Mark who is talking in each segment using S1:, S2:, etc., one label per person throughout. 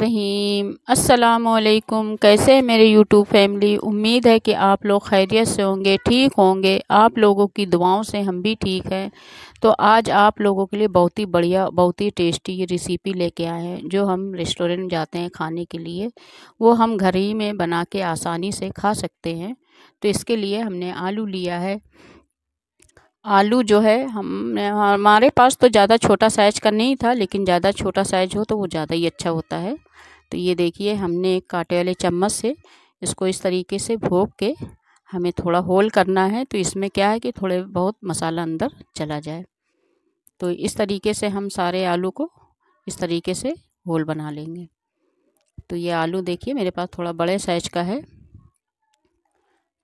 S1: रहीम अस्सलाम कैसे है मेरे यूट्यूब फैमिली उम्मीद है कि आप लोग खैरियत से होंगे ठीक होंगे आप लोगों की दुआओं से हम भी ठीक हैं तो आज आप लोगों के लिए बहुत ही बढ़िया बहुत ही टेस्टी ये रेसिपी लेके आए हैं जो हम रेस्टोरेंट जाते हैं खाने के लिए वो हम घर ही में बना के आसानी से खा सकते हैं तो इसके लिए हमने आलू लिया है आलू जो है हम हमारे पास तो ज़्यादा छोटा साइज़ का नहीं था लेकिन ज़्यादा छोटा साइज़ हो तो वो ज़्यादा ही अच्छा होता है तो ये देखिए हमने एक कांटे वाले चम्मच से इसको इस तरीके से भोग के हमें थोड़ा होल करना है तो इसमें क्या है कि थोड़े बहुत मसाला अंदर चला जाए तो इस तरीके से हम सारे आलू को इस तरीके से होल बना लेंगे तो ये आलू देखिए मेरे पास थोड़ा बड़े साइज का है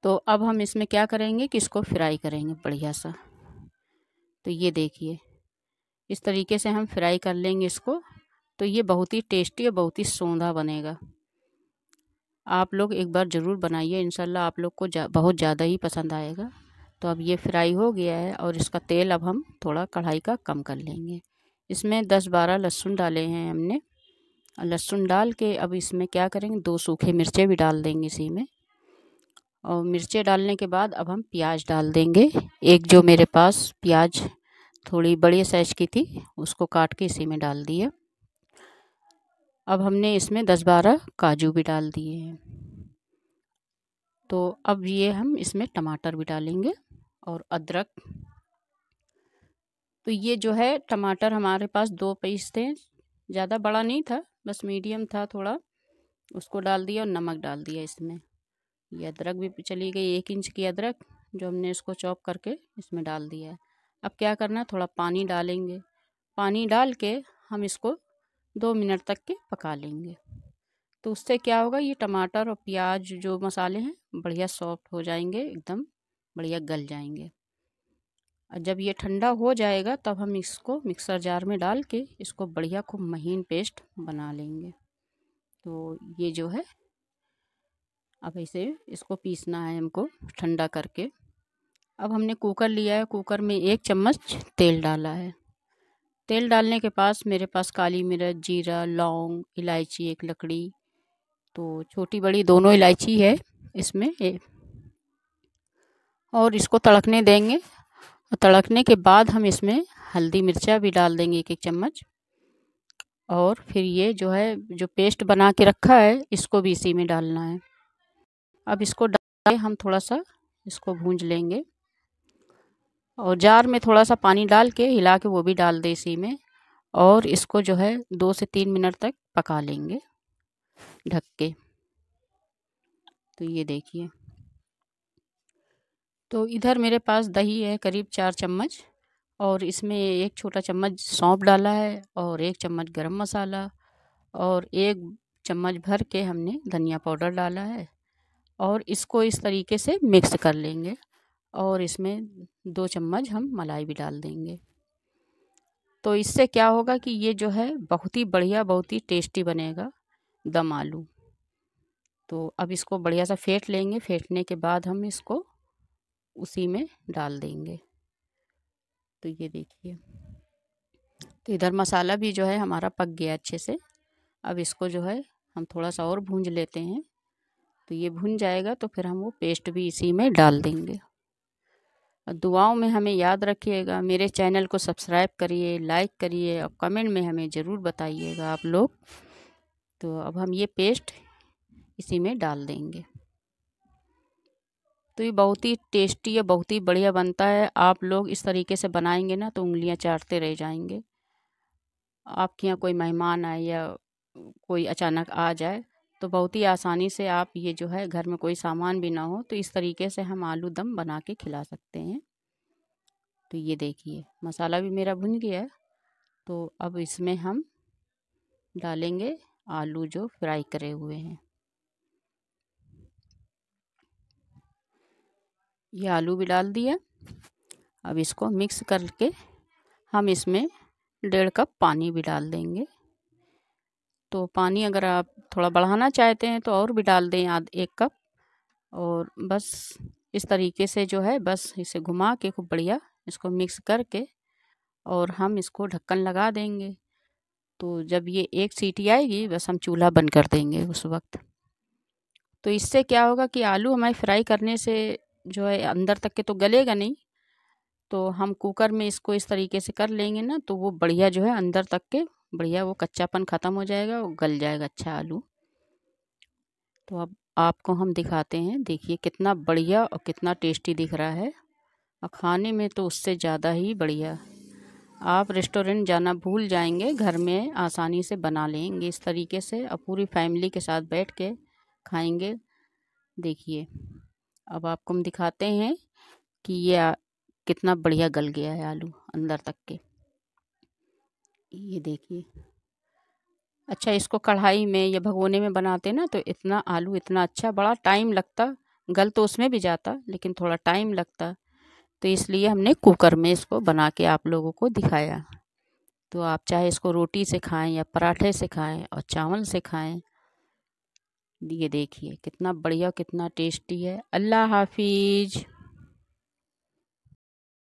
S1: तो अब हम इसमें क्या करेंगे कि इसको फ्राई करेंगे बढ़िया सा तो ये देखिए इस तरीके से हम फ्राई कर लेंगे इसको तो ये बहुत ही टेस्टी और बहुत ही सौंधा बनेगा आप लोग एक बार ज़रूर बनाइए इनशाला आप लोग को जा, बहुत ज़्यादा ही पसंद आएगा तो अब ये फ्राई हो गया है और इसका तेल अब हम थोड़ा कढ़ाई का कम कर लेंगे इसमें दस बारह लहसुन डाले हैं हमने लहसुन डाल के अब इसमें क्या करेंगे दो सूखे मिर्चें भी डाल देंगे इसी में और मिर्चें डालने के बाद अब हम प्याज डाल देंगे एक जो मेरे पास प्याज थोड़ी बड़ी साइज की थी उसको काट के इसी में डाल दिया अब हमने इसमें दस बारह काजू भी डाल दिए हैं तो अब ये हम इसमें टमाटर भी डालेंगे और अदरक तो ये जो है टमाटर हमारे पास दो पीस थे ज़्यादा बड़ा नहीं था बस मीडियम था थोड़ा उसको डाल दिया और नमक डाल दिया इसमें ये अदरक भी चली गई एक इंच की अदरक जो हमने इसको चॉप करके इसमें डाल दिया है अब क्या करना है थोड़ा पानी डालेंगे पानी डाल के हम इसको दो मिनट तक के पका लेंगे तो उससे क्या होगा ये टमाटर और प्याज जो मसाले हैं बढ़िया सॉफ्ट हो जाएंगे एकदम बढ़िया गल जाएंगे और जब ये ठंडा हो जाएगा तब हम इसको मिक्सर जार में डाल के इसको बढ़िया खूब महीन पेस्ट बना लेंगे तो ये जो है अब ऐसे इसको पीसना है हमको ठंडा करके अब हमने कुकर लिया है कुकर में एक चम्मच तेल डाला है तेल डालने के पास मेरे पास काली मिर्च जीरा लौंग इलायची एक लकड़ी तो छोटी बड़ी दोनों इलायची है इसमें ए, और इसको तड़कने देंगे और तड़कने के बाद हम इसमें हल्दी मिर्चा भी डाल देंगे एक एक चम्मच और फिर ये जो है जो पेस्ट बना के रखा है इसको भी इसी में डालना है अब इसको डाल हम थोड़ा सा इसको भूंज लेंगे और जार में थोड़ा सा पानी डाल के हिला के वो भी डाल दें इसी में और इसको जो है दो से तीन मिनट तक पका लेंगे ढक के तो ये देखिए तो इधर मेरे पास दही है करीब चार चम्मच और इसमें एक छोटा चम्मच सौंप डाला है और एक चम्मच गरम मसाला और एक चम्मच भर के हमने धनिया पाउडर डाला है और इसको इस तरीके से मिक्स कर लेंगे और इसमें दो चम्मच हम मलाई भी डाल देंगे तो इससे क्या होगा कि ये जो है बहुत ही बढ़िया बहुत ही टेस्टी बनेगा दम आलू तो अब इसको बढ़िया सा फेंट लेंगे फेंटने के बाद हम इसको उसी में डाल देंगे तो ये देखिए तो इधर मसाला भी जो है हमारा पक गया अच्छे से अब इसको जो है हम थोड़ा सा और भूंज लेते हैं तो ये भून जाएगा तो फिर हम वो पेस्ट भी इसी में डाल देंगे दुआओं में हमें याद रखिएगा मेरे चैनल को सब्सक्राइब करिए लाइक करिए और कमेंट में हमें ज़रूर बताइएगा आप लोग तो अब हम ये पेस्ट इसी में डाल देंगे तो ये बहुत ही टेस्टी और बहुत ही बढ़िया बनता है आप लोग इस तरीके से बनाएंगे ना तो उंगलियां चाटते रह जाएंगे आपके यहाँ कोई मेहमान आए या कोई अचानक आ जाए तो बहुत ही आसानी से आप ये जो है घर में कोई सामान भी ना हो तो इस तरीके से हम आलू दम बना के खिला सकते हैं तो ये देखिए मसाला भी मेरा भुन गया है तो अब इसमें हम डालेंगे आलू जो फ्राई करे हुए हैं ये आलू भी डाल दिया अब इसको मिक्स करके हम इसमें डेढ़ कप पानी भी डाल देंगे तो पानी अगर आप थोड़ा बढ़ाना चाहते हैं तो और भी डाल दें आध एक कप और बस इस तरीके से जो है बस इसे घुमा के खूब बढ़िया इसको मिक्स करके और हम इसको ढक्कन लगा देंगे तो जब ये एक सीटी आएगी बस हम चूल्हा बंद कर देंगे उस वक्त तो इससे क्या होगा कि आलू हमारे फ्राई करने से जो है अंदर तक के तो गलेगा नहीं तो हम कुकर में इसको इस तरीके से कर लेंगे ना तो वो बढ़िया जो है अंदर तक के बढ़िया वो कच्चापन ख़त्म हो जाएगा और गल जाएगा अच्छा आलू तो अब आपको हम दिखाते हैं देखिए कितना बढ़िया और कितना टेस्टी दिख रहा है और खाने में तो उससे ज़्यादा ही बढ़िया आप रेस्टोरेंट जाना भूल जाएंगे घर में आसानी से बना लेंगे इस तरीके से और पूरी फैमिली के साथ बैठ के खाएंगे देखिए अब आपको हम दिखाते हैं कि ये कितना बढ़िया गल गया है आलू अंदर तक के ये देखिए अच्छा इसको कढ़ाई में या भगोने में बनाते ना तो इतना आलू इतना अच्छा बड़ा टाइम लगता गल तो उसमें भी जाता लेकिन थोड़ा टाइम लगता तो इसलिए हमने कुकर में इसको बना के आप लोगों को दिखाया तो आप चाहे इसको रोटी से खाएं या पराठे से खाएं और चावल से खाएं ये देखिए कितना बढ़िया कितना टेस्टी है अल्लाह हाफिज़